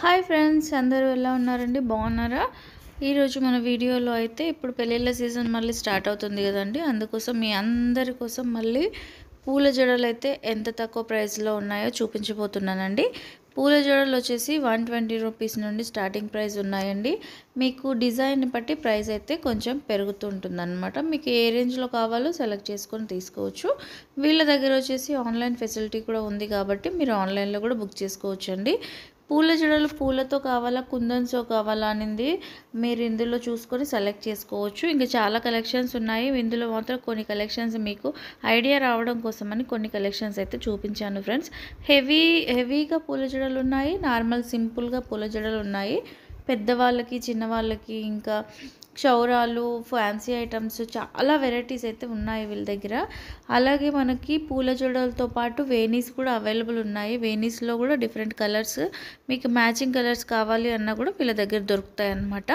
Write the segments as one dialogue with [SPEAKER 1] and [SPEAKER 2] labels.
[SPEAKER 1] hi friends అందరూ ఎలా ఉన్నారండి బాగున్నారా ఈరోజు మన వీడియోలో అయితే ఇప్పుడు పెళ్ళిళ్ళ సీజన్ మళ్ళీ స్టార్ట్ అవుతుంది కదండి అందుకోసం మీ అందరి కోసం మళ్ళీ పూల జడలు అయితే ఎంత తక్కువ ప్రైస్లో ఉన్నాయో చూపించబోతున్నానండి పూల జడలు వచ్చేసి వన్ ట్వంటీ రూపీస్ నుండి స్టార్టింగ్ ప్రైస్ ఉన్నాయండి మీకు డిజైన్ బట్టి ప్రైస్ అయితే కొంచెం పెరుగుతుంటుందన్నమాట మీకు ఏ రేంజ్లో కావాలో సెలెక్ట్ చేసుకొని తీసుకోవచ్చు వీళ్ళ దగ్గర వచ్చేసి ఆన్లైన్ ఫెసిలిటీ కూడా ఉంది కాబట్టి మీరు ఆన్లైన్లో కూడా బుక్ చేసుకోవచ్చు పూల జడలు పూలతో కావాలా కుందన్స్తో కావాలా అనేది మీరు ఇందులో చూసుకొని సెలెక్ట్ చేసుకోవచ్చు ఇంకా చాలా కలెక్షన్స్ ఉన్నాయి ఇందులో మాత్రం కొన్ని కలెక్షన్స్ మీకు ఐడియా రావడం కోసమని కొన్ని కలెక్షన్స్ అయితే చూపించాను ఫ్రెండ్స్ హెవీ హెవీగా పూల జడలు ఉన్నాయి నార్మల్ సింపుల్గా పూల జడలు ఉన్నాయి పెద్దవాళ్ళకి చిన్నవాళ్ళకి ఇంకా క్షౌరాలు ఫ్యాన్సీ ఐటమ్స్ చాలా వెరైటీస్ అయితే ఉన్నాయి వీళ్ళ దగ్గర అలాగే మనకి పూల జడలతో పాటు వేణీస్ కూడా అవైలబుల్ ఉన్నాయి వేణీస్లో కూడా డిఫరెంట్ కలర్స్ మీకు మ్యాచింగ్ కలర్స్ కావాలి అన్నా కూడా వీళ్ళ దగ్గర దొరుకుతాయి అన్నమాట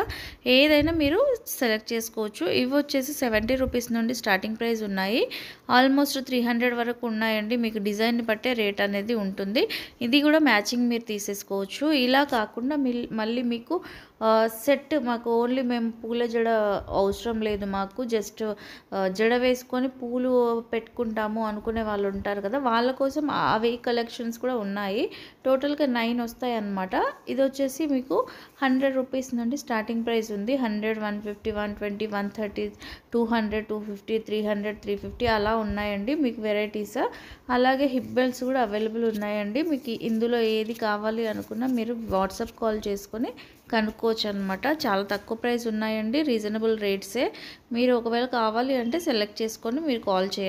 [SPEAKER 1] ఏదైనా మీరు సెలెక్ట్ చేసుకోవచ్చు ఇవి వచ్చేసి సెవెంటీ రూపీస్ నుండి స్టార్టింగ్ ప్రైస్ ఉన్నాయి ఆల్మోస్ట్ త్రీ హండ్రెడ్ వరకు ఉన్నాయండి మీకు డిజైన్ బట్టే రేట్ అనేది ఉంటుంది ఇది కూడా మ్యాచింగ్ మీరు తీసేసుకోవచ్చు ఇలా కాకుండా మళ్ళీ మీకు సెట్ మాకు ఓన్లీ మేము పూల జడ అవసరం లేదు మాకు జస్ట్ జడ వేసుకొని పూలు పెట్టుకుంటాము అనుకునే వాళ్ళు ఉంటారు కదా వాళ్ళ కోసం అవి కలెక్షన్స్ కూడా ఉన్నాయి టోటల్గా నైన్ వస్తాయి అన్నమాట ఇది వచ్చేసి మీకు హండ్రెడ్ రూపీస్ నుండి స్టార్టింగ్ ప్రైస్ ఉంది hundred one fifty one twenty one thirty two hundred two fifty three hundred three fifty అలా ఉన్నాయండి మీకు వెరైటీస్ అలాగే హిబ్బెల్స్ కూడా అవైలబుల్ ఉన్నాయండి మీకు ఇందులో ఏది కావాలి అనుకున్నా మీరు వాట్సాప్ కాల్ చేసుకొని కనుక్కో తీసుకోవచ్చు అనమాట చాలా తక్కువ ప్రైస్ ఉన్నాయండి రీజనబుల్ రేట్సే మీరు ఒకవేళ కావాలి అంటే సెలెక్ట్ చేసుకొని మీరు కాల్ చేయండి